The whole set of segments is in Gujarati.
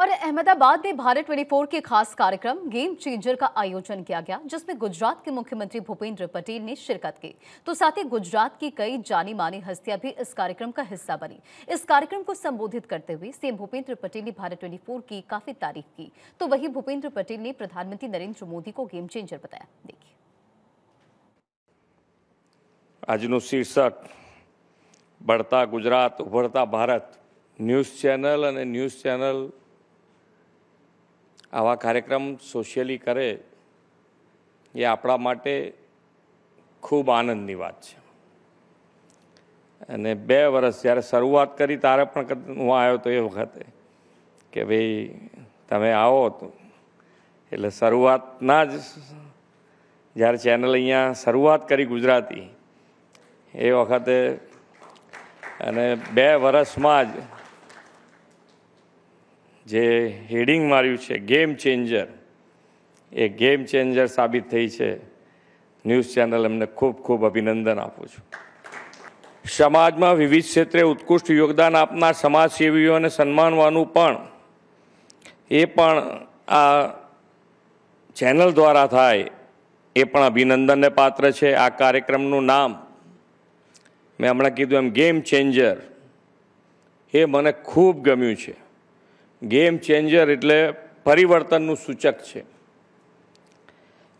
और अहमदाबाद में भारत 24 के खास कार्यक्रम गेम चेंजर का आयोजन किया गया जिसमें गुजरात के मुख्यमंत्री भूपेंद्र पटेल ने शिरकत की तो साथ ही गुजरात की कई जानी मानी हस्तियां भी इस कार्यक्रम का हिस्सा बनी इस कार्यक्रम को संबोधित करते हुए सीएम भूपेंद्र पटेल ने भारत 24 की काफी तारीफ की तो वही भूपेंद्र पटेल ने प्रधानमंत्री नरेंद्र मोदी को गेम चेंजर बताया देखिए आज नो शीर्षक बढ़ता गुजरात उभरता Bharat news channel news channel આવા કાર્યક્રમ સોશિયલી કરે એ આપણા માટે ખૂબ આનંદની વાત છે અને બે વર્ષ જ્યારે શરૂઆત કરી ત્યારે પણ હું આવ્યો હતો એ વખતે કે ભાઈ તમે આવો તો એટલે શરૂઆતના જ જ્યારે ચેનલ અહીંયા શરૂઆત કરી ગુજરાતી એ વખતે અને બે વર્ષમાં જ જે હેડિંગ માર્યું છે ગેમ ચેન્જર એ ગેમ ચેન્જર સાબિત થઈ છે ન્યૂઝ ચેનલ એમને ખૂબ ખૂબ અભિનંદન આપું છું સમાજમાં વિવિધ ક્ષેત્રે ઉત્કૃષ્ટ યોગદાન આપનાર સમાજસેવીઓને સન્માનવાનું પણ એ પણ આ ચેનલ દ્વારા થાય એ પણ અભિનંદનને પાત્ર છે આ કાર્યક્રમનું નામ મેં હમણાં કીધું એમ ગેમ ચેન્જર એ મને ખૂબ ગમ્યું છે ગેમ ચેન્જર એટલે પરિવર્તનનું સૂચક છે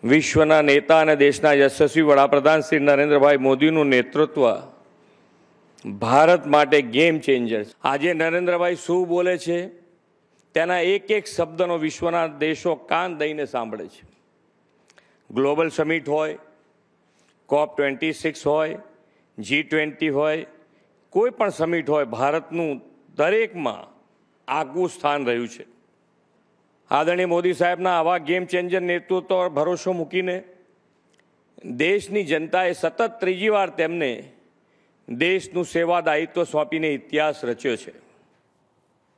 વિશ્વના નેતા અને દેશના યશસ્વી વડાપ્રધાન શ્રી નરેન્દ્રભાઈ મોદીનું નેતૃત્વ ભારત માટે ગેમ ચેન્જર છે આજે નરેન્દ્રભાઈ શું બોલે છે તેના એક એક શબ્દનો વિશ્વના દેશો કાન દઈને સાંભળે છે ગ્લોબલ સમિટ હોય કોપ ટ્વેન્ટી સિક્સ હોય જી ટ્વેન્ટી હોય કોઈ પણ સમિટ હોય ભારતનું દરેકમાં આગવું સ્થાન રહ્યું છે આદરણીય મોદી સાહેબના આવા ગેમ ચેન્જર નેતૃત્વ પર ભરોસો મૂકીને દેશની જનતાએ સતત ત્રીજી વાર તેમને દેશનું સેવા દાયિત્વ સોંપીને ઇતિહાસ રચ્યો છે